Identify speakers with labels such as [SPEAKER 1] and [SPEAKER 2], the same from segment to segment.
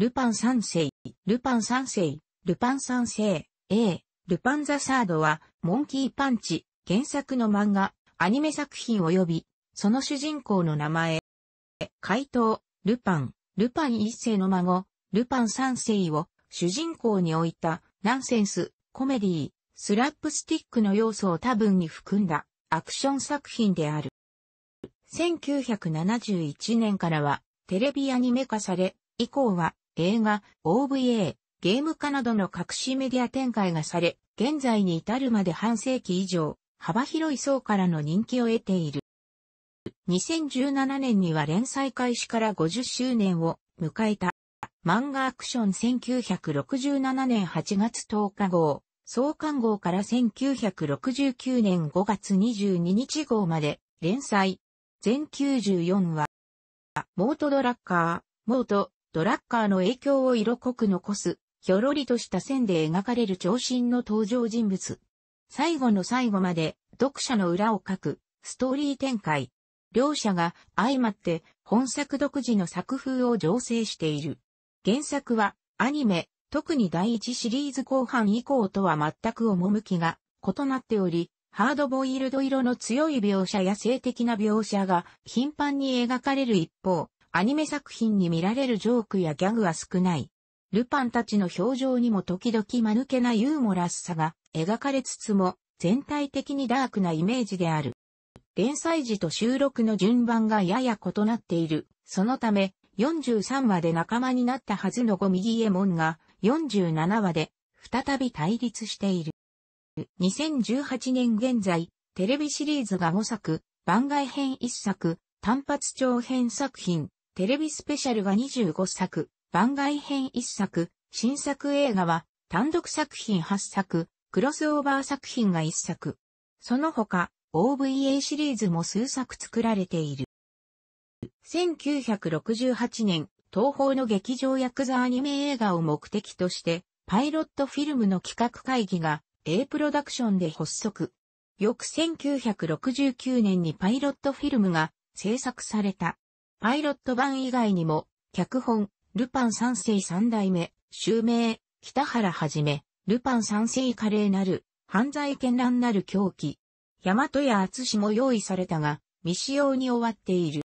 [SPEAKER 1] ルパン三世、ルパン三世、ルパン三世、A、ルパンザサードは、モンキーパンチ、原作の漫画、アニメ作品及び、その主人公の名前。回答、ルパン、ルパン一世の孫、ルパン三世を主人公に置いた、ナンセンス、コメディー、スラップスティックの要素を多分に含んだ、アクション作品である。1971年からは、テレビアニメ化され、以降は、映画、OVA、ゲーム化などの隠しメディア展開がされ、現在に至るまで半世紀以上、幅広い層からの人気を得ている。2017年には連載開始から50周年を迎えた。漫画アクション1967年8月10日号、創刊号から1969年5月22日号まで連載、全94話。モートドラッカー、モート、ドラッカーの影響を色濃く残す、ひょろりとした線で描かれる長身の登場人物。最後の最後まで読者の裏を書くストーリー展開。両者が相まって本作独自の作風を醸成している。原作はアニメ、特に第一シリーズ後半以降とは全く趣が異なっており、ハードボイルド色の強い描写や性的な描写が頻繁に描かれる一方、アニメ作品に見られるジョークやギャグは少ない。ルパンたちの表情にも時々間抜けなユーモラスさが描かれつつも、全体的にダークなイメージである。連載時と収録の順番がやや異なっている。そのため、43話で仲間になったはずのゴミギエモンが、47話で、再び対立している。2018年現在、テレビシリーズが5作、番外編1作、単発長編作品、テレビスペシャルが25作、番外編1作、新作映画は単独作品8作、クロスオーバー作品が1作。その他、OVA シリーズも数作作られている。1968年、東方の劇場ヤクザアニメ映画を目的として、パイロットフィルムの企画会議が A プロダクションで発足。翌1969年にパイロットフィルムが制作された。パイロット版以外にも、脚本、ルパン三世三代目、襲名、北原はじめ、ルパン三世華麗なる、犯罪絢爛なる狂気、大和や厚紙も用意されたが、未使用に終わっている。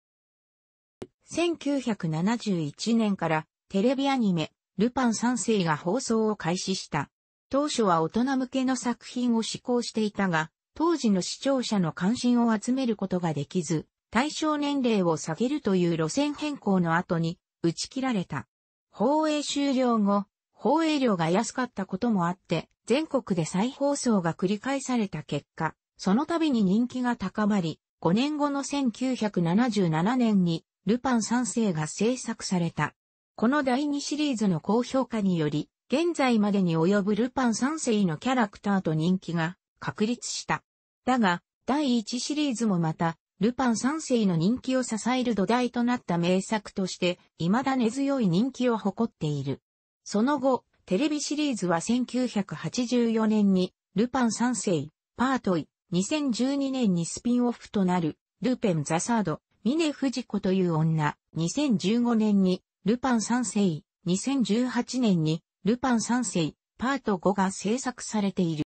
[SPEAKER 1] 1971年からテレビアニメ、ルパン三世が放送を開始した。当初は大人向けの作品を試行していたが、当時の視聴者の関心を集めることができず、対象年齢を下げるという路線変更の後に打ち切られた。放映終了後、放映料が安かったこともあって、全国で再放送が繰り返された結果、その度に人気が高まり、5年後の1977年に、ルパン三世が制作された。この第2シリーズの高評価により、現在までに及ぶルパン三世のキャラクターと人気が確立した。だが、第1シリーズもまたルパン三世の人気を支える土台となった名作として、未だ根強い人気を誇っている。その後、テレビシリーズは1984年に、ルパン三世、パートイ、2012年にスピンオフとなる、ルペン・ザ・サード、ミネ・フジコという女、2015年に、ルパン三世、2018年に、ルパン三世、パート5が制作されている。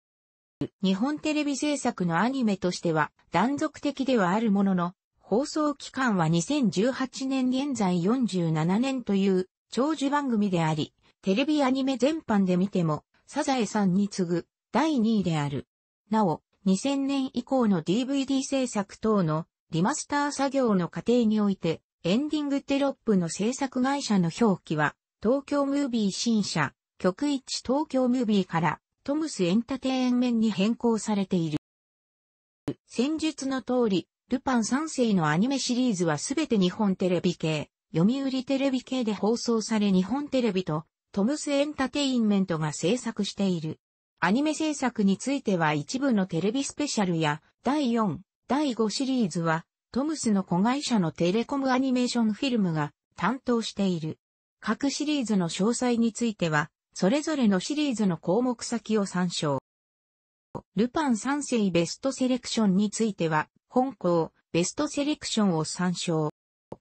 [SPEAKER 1] 日本テレビ制作のアニメとしては断続的ではあるものの、放送期間は2018年現在47年という長寿番組であり、テレビアニメ全般で見ても、サザエさんに次ぐ第2位である。なお、2000年以降の DVD 制作等のリマスター作業の過程において、エンディングテロップの制作会社の表記は、東京ムービー新社、局一東京ムービーから、トムスエンタテインメンに変更されている。戦術の通り、ルパン3世のアニメシリーズはすべて日本テレビ系、読売テレビ系で放送され日本テレビとトムスエンタテインメントが制作している。アニメ制作については一部のテレビスペシャルや第4、第5シリーズはトムスの子会社のテレコムアニメーションフィルムが担当している。各シリーズの詳細についてはそれぞれのシリーズの項目先を参照。ルパン三世ベストセレクションについては、本校、ベストセレクションを参照。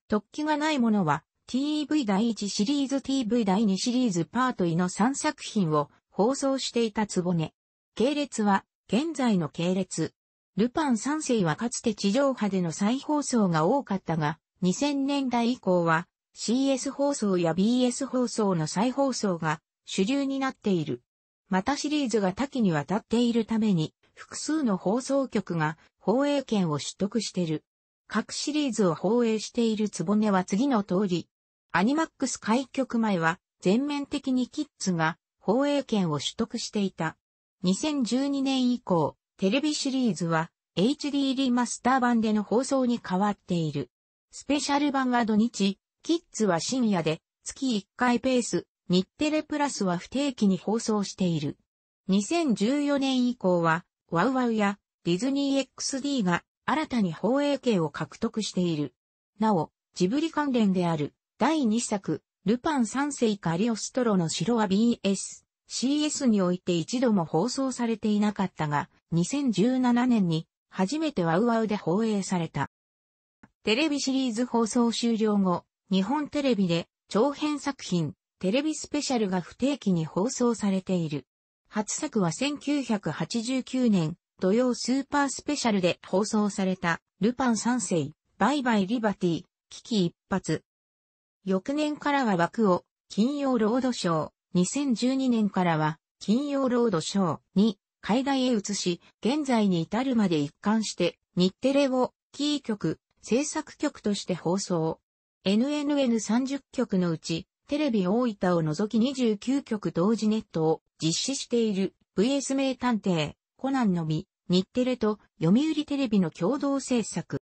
[SPEAKER 1] 突起がないものは、TV 第1シリーズ TV 第2シリーズパートイの3作品を放送していたつぼね。系列は、現在の系列。ルパン三世はかつて地上波での再放送が多かったが、2000年代以降は CS 放送や BS 放送の再放送が主流になっている。またシリーズが多岐にわたっているために、複数の放送局が放映権を取得している。各シリーズを放映しているつぼねは次の通り。アニマックス開局前は全面的にキッズが放映権を取得していた。2012年以降、テレビシリーズは HD リマスター版での放送に変わっている。スペシャル版は土日、キッズは深夜で月1回ペース日テレプラスは不定期に放送している。2014年以降は、ワウワウやディズニー XD が新たに放映権を獲得している。なお、ジブリ関連である第2作、ルパン三世カリオストロの城は BS、CS において一度も放送されていなかったが、2017年に初めてワウワウで放映された。テレビシリーズ放送終了後、日本テレビで長編作品、テレビスペシャルが不定期に放送されている。初作は1989年、土曜スーパースペシャルで放送された、ルパン三世、バイバイリバティ、危機一発。翌年からは枠を、金曜ロードショー、2012年からは、金曜ロードショーに、海外へ移し、現在に至るまで一貫して、日テレを、キー局、制作局として放送。NNN30 局のうち、テレビ大分を除き29局同時ネットを実施している VS 名探偵、コナンのみ、日テレと読売テレビの共同制作。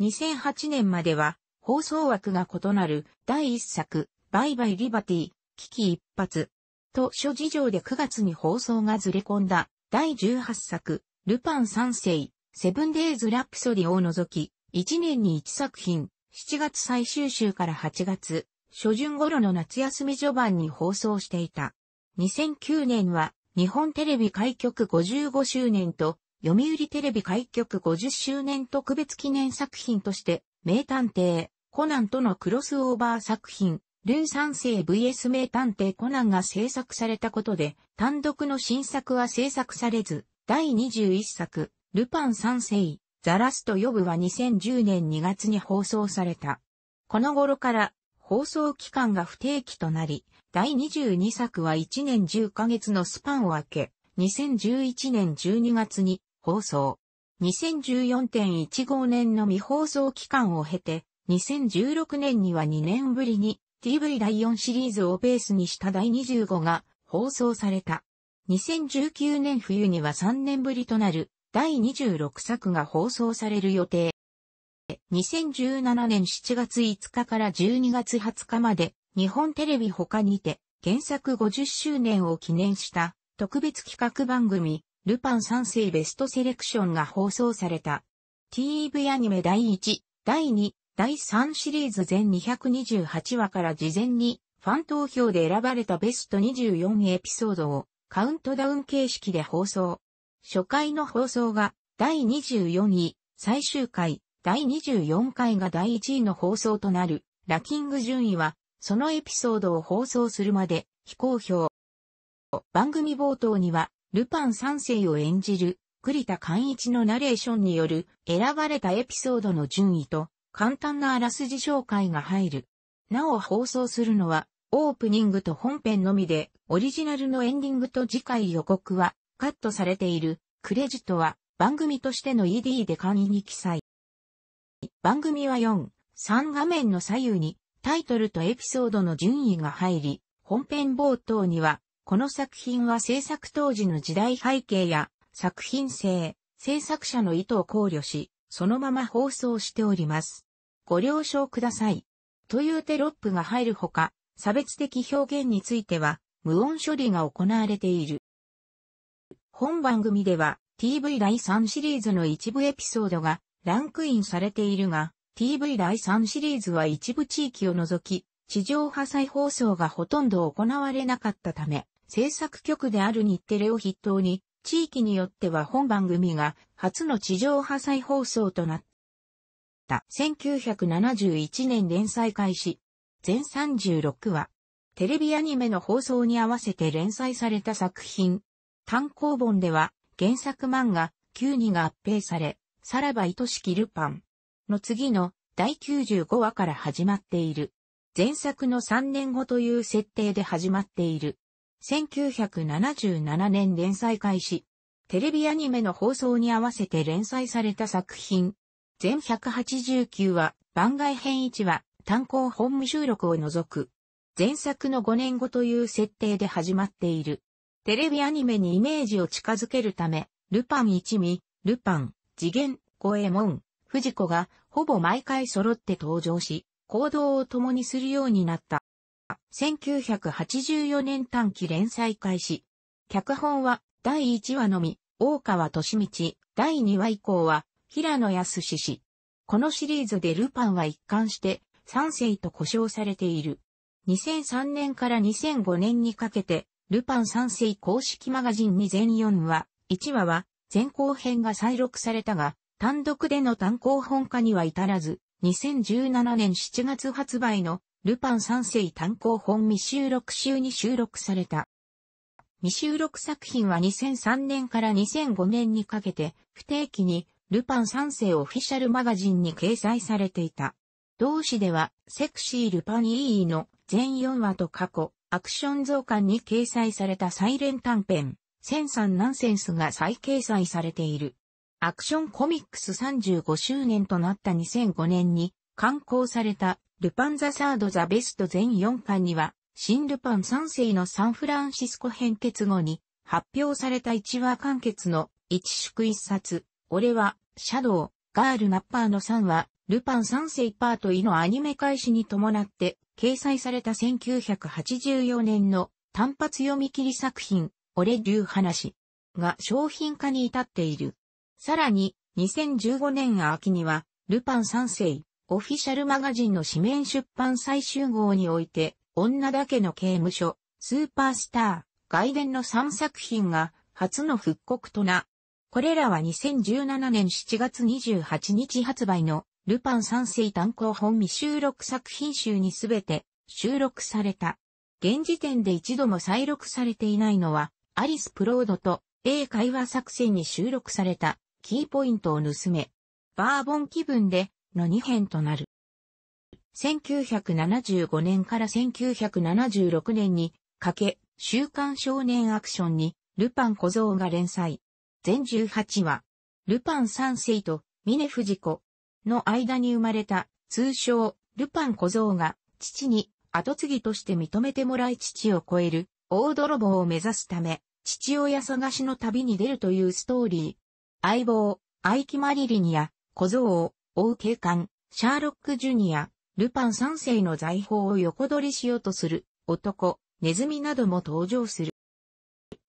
[SPEAKER 1] 2008年までは放送枠が異なる第1作、バイバイリバティ、危機一発。と諸事情で9月に放送がずれ込んだ第18作、ルパン三世、セブンデイズ・ラプソディを除き、1年に1作品、7月最終週から8月、初旬頃の夏休み序盤に放送していた。2009年は日本テレビ開局55周年と読売テレビ開局50周年特別記念作品として名探偵コナンとのクロスオーバー作品ルン三世 VS 名探偵コナンが制作されたことで単独の新作は制作されず第21作ルパン三世ザラスト呼ぶは2010年2月に放送された。この頃から放送期間が不定期となり、第22作は1年10ヶ月のスパンを開け、2011年12月に放送。2014.15年の未放送期間を経て、2016年には2年ぶりに TV 第4シリーズをベースにした第25が放送された。2019年冬には3年ぶりとなる第26作が放送される予定。2017年7月5日から12月20日まで、日本テレビ他にて、原作50周年を記念した特別企画番組、ルパン三世ベストセレクションが放送された。TV アニメ第1、第2、第3シリーズ全228話から事前にファン投票で選ばれたベスト24エピソードをカウントダウン形式で放送。初回の放送が第24位最終回第24回が第1位の放送となる、ラキング順位は、そのエピソードを放送するまで、非公表。番組冒頭には、ルパン三世を演じる、栗田寛一のナレーションによる、選ばれたエピソードの順位と、簡単なあらすじ紹介が入る。なお放送するのは、オープニングと本編のみで、オリジナルのエンディングと次回予告は、カットされている、クレジットは、番組としての ED で簡易に記載。番組は4、3画面の左右にタイトルとエピソードの順位が入り、本編冒頭には、この作品は制作当時の時代背景や作品性、制作者の意図を考慮し、そのまま放送しております。ご了承ください。というテロップが入るほか、差別的表現については、無音処理が行われている。本番組では、TV 第3シリーズの一部エピソードがランクインされているが、TV 第3シリーズは一部地域を除き、地上波再放送がほとんど行われなかったため、制作局である日テレを筆頭に、地域によっては本番組が初の地上波再放送となった。1971年連載開始、全36話、テレビアニメの放送に合わせて連載された作品、単行本では原作漫画9に合併され、さらば愛しきルパンの次の第95話から始まっている。前作の3年後という設定で始まっている。1977年連載開始。テレビアニメの放送に合わせて連載された作品。全189話、番外編1話、単行本無収録を除く。前作の5年後という設定で始まっている。テレビアニメにイメージを近づけるため、ルパン一味、ルパン、次元、五右衛門、藤子がほぼ毎回揃って登場し、行動を共にするようになった。1984年短期連載開始。脚本は第1話のみ、大川俊道、第2話以降は平野康氏。このシリーズでルパンは一貫して三世と呼称されている。2003年から2005年にかけて、ルパン三世公式マガジンに全4話、1話は前後編が再録されたが、単独での単行本化には至らず、2017年7月発売のルパン三世単行本未収録集に収録された。未収録作品は2003年から2005年にかけて不定期にルパン三世オフィシャルマガジンに掲載されていた。同誌ではセクシールパン e ーの全4話と過去アクション増刊に掲載されたサイレン短編1003ナンセンスが再掲載されている。アクションコミックス35周年となった2005年に刊行されたルパンザサードザベスト全4巻には新ルパン3世のサンフランシスコ編結後に発表された1話完結の一宿一冊、俺は、シャドウ、ガールナッパーの3話、ルパン3世パートイのアニメ開始に伴って掲載された1984年の単発読み切り作品、俺流話が商品化に至っている。さらに、2015年秋には、ルパン三世、オフィシャルマガジンの紙面出版最終号において、女だけの刑務所、スーパースター、外伝の3作品が、初の復刻とな。これらは2017年7月28日発売の、ルパン三世単行本未収録作品集にすべて収録された。現時点で一度も再録されていないのは、アリス・プロードと A 会話作戦に収録されたキーポイントを盗め、バーボン気分での2編となる。1975年から1976年にかけ、週刊少年アクションにルパン小僧が連載。全18話、ルパン三世と峰藤子の間に生まれた通称ルパン小僧が父に後継ぎとして認めてもらい父を超える大泥棒を目指すため父親探しの旅に出るというストーリー。相棒、アイキマリリニア、小僧を、追う警官、シャーロック・ジュニア、ルパン三世の財宝を横取りしようとする、男、ネズミなども登場する。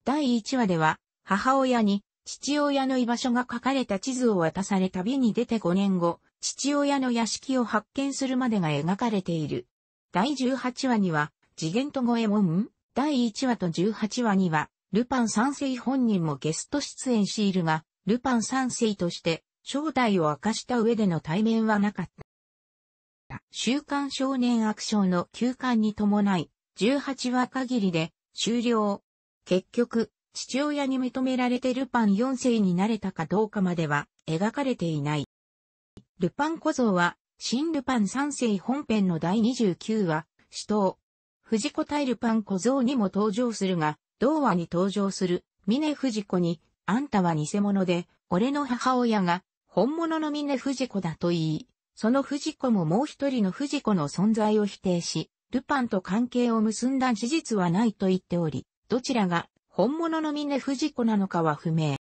[SPEAKER 1] 第1話では、母親に、父親の居場所が書かれた地図を渡され旅に出て5年後、父親の屋敷を発見するまでが描かれている。第18話には、次元と五右衛門第1話と18話には、ルパン三世本人もゲスト出演しているが、ルパン三世として正体を明かした上での対面はなかった。週刊少年悪ンの休刊に伴い、18話限りで終了。結局、父親に認められてルパン4世になれたかどうかまでは描かれていない。ルパン小僧は、新ルパン3世本編の第29話、死闘。藤子対ルパン小僧にも登場するが、童話に登場する、峰藤子に、あんたは偽物で、俺の母親が、本物の峰藤子だと言い、その藤子ももう一人の藤子の存在を否定し、ルパンと関係を結んだ事実はないと言っており、どちらが本物の峰藤子なのかは不明。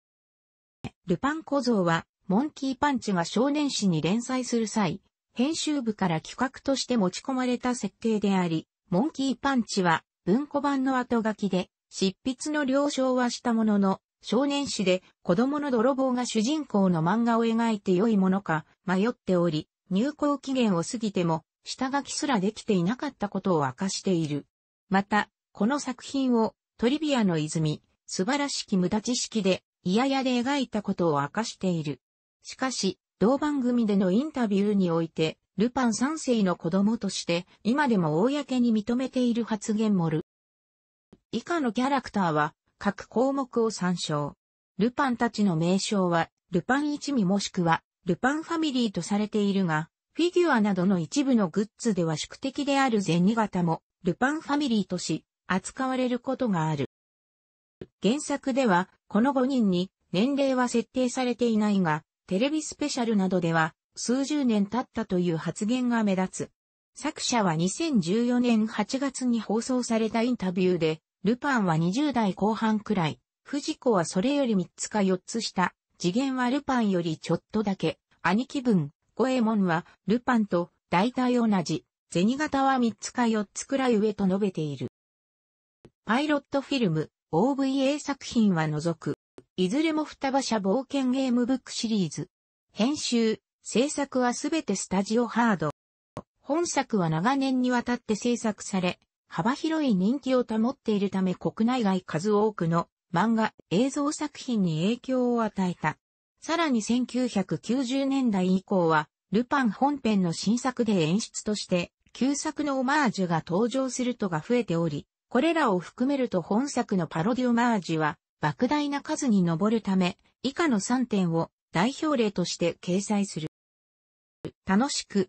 [SPEAKER 1] ルパン小僧は、モンキーパンチが少年誌に連載する際、編集部から企画として持ち込まれた設定であり、モンキーパンチは文庫版の後書きで、執筆の了承はしたものの、少年誌で子供の泥棒が主人公の漫画を描いて良いものか迷っており、入稿期限を過ぎても下書きすらできていなかったことを明かしている。また、この作品をトリビアの泉、素晴らしき無駄知識で、嫌々で描いたことを明かしている。しかし、同番組でのインタビューにおいて、ルパン三世の子供として、今でも公に認めている発言もる。以下のキャラクターは各項目を参照。ルパンたちの名称は、ルパン一味もしくは、ルパンファミリーとされているが、フィギュアなどの一部のグッズでは宿敵である銭形も、ルパンファミリーとし、扱われることがある。原作では、この5人に年齢は設定されていないが、テレビスペシャルなどでは、数十年経ったという発言が目立つ。作者は2014年8月に放送されたインタビューで、ルパンは20代後半くらい、藤子はそれより3つか4つ下、次元はルパンよりちょっとだけ、兄貴分、五右衛門はルパンと大体同じ、銭形は3つか4つくらい上と述べている。パイロットフィルム、OVA 作品は除く、いずれも双葉社冒険ゲームブックシリーズ。編集、制作はすべてスタジオハード。本作は長年にわたって制作され、幅広い人気を保っているため国内外数多くの漫画、映像作品に影響を与えた。さらに1990年代以降は、ルパン本編の新作で演出として、旧作のオマージュが登場するとが増えており、これらを含めると本作のパロディオマージュは、莫大な数に上るため、以下の3点を代表例として掲載する。楽しく、